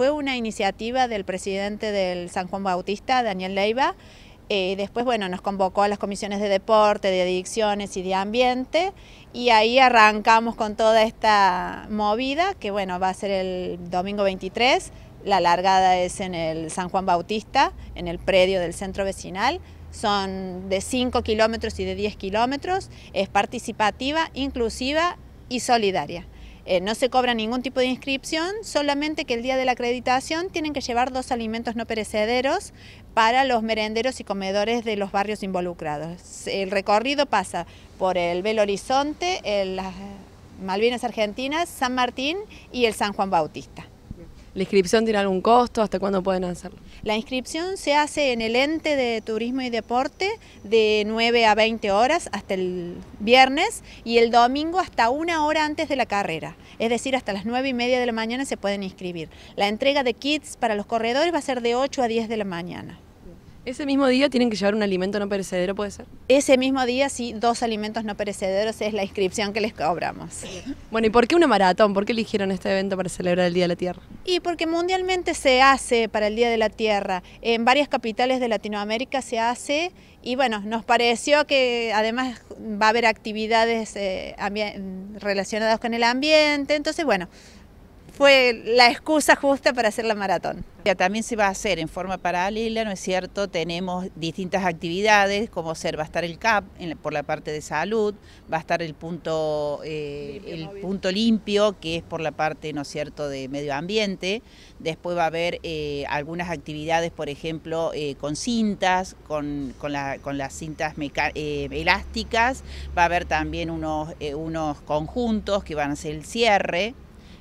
Fue una iniciativa del presidente del San Juan Bautista, Daniel Leiva, eh, después, bueno, nos convocó a las comisiones de deporte, de adicciones y de ambiente y ahí arrancamos con toda esta movida que, bueno, va a ser el domingo 23. La largada es en el San Juan Bautista, en el predio del centro vecinal. Son de 5 kilómetros y de 10 kilómetros. Es participativa, inclusiva y solidaria. Eh, no se cobra ningún tipo de inscripción, solamente que el día de la acreditación tienen que llevar dos alimentos no perecederos para los merenderos y comedores de los barrios involucrados. El recorrido pasa por el Belo Horizonte, las Malvinas Argentinas, San Martín y el San Juan Bautista. ¿La inscripción tiene algún costo? ¿Hasta cuándo pueden hacerlo? La inscripción se hace en el ente de turismo y deporte de 9 a 20 horas hasta el viernes y el domingo hasta una hora antes de la carrera. Es decir, hasta las 9 y media de la mañana se pueden inscribir. La entrega de kits para los corredores va a ser de 8 a 10 de la mañana. ¿Ese mismo día tienen que llevar un alimento no perecedero, puede ser? Ese mismo día, sí, dos alimentos no perecederos es la inscripción que les cobramos. Bueno, ¿y por qué una maratón? ¿Por qué eligieron este evento para celebrar el Día de la Tierra? Y porque mundialmente se hace para el Día de la Tierra. En varias capitales de Latinoamérica se hace y bueno, nos pareció que además va a haber actividades eh, relacionadas con el ambiente. Entonces, bueno, fue la excusa justa para hacer la maratón. También se va a hacer en forma paralela, ¿no es cierto? Tenemos distintas actividades, como ser, va a estar el CAP por la parte de salud, va a estar el punto, eh, limpio, el punto limpio, que es por la parte, ¿no es cierto?, de medio ambiente. Después va a haber eh, algunas actividades, por ejemplo, eh, con cintas, con, las cintas elásticas, va a haber también unos, unos conjuntos que van a ser el cierre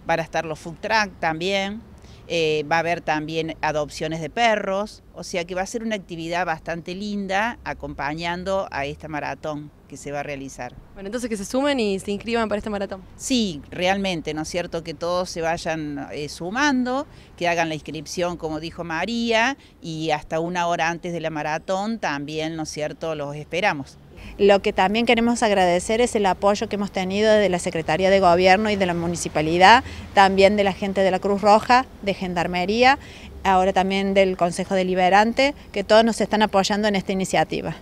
van a estar los food truck también, eh, va a haber también adopciones de perros, o sea que va a ser una actividad bastante linda acompañando a esta maratón que se va a realizar. Bueno, entonces que se sumen y se inscriban para esta maratón. Sí, realmente, ¿no es cierto? Que todos se vayan eh, sumando, que hagan la inscripción, como dijo María, y hasta una hora antes de la maratón también, ¿no es cierto?, los esperamos. Lo que también queremos agradecer es el apoyo que hemos tenido de la Secretaría de Gobierno y de la Municipalidad, también de la gente de la Cruz Roja, de Gendarmería, ahora también del Consejo Deliberante, que todos nos están apoyando en esta iniciativa.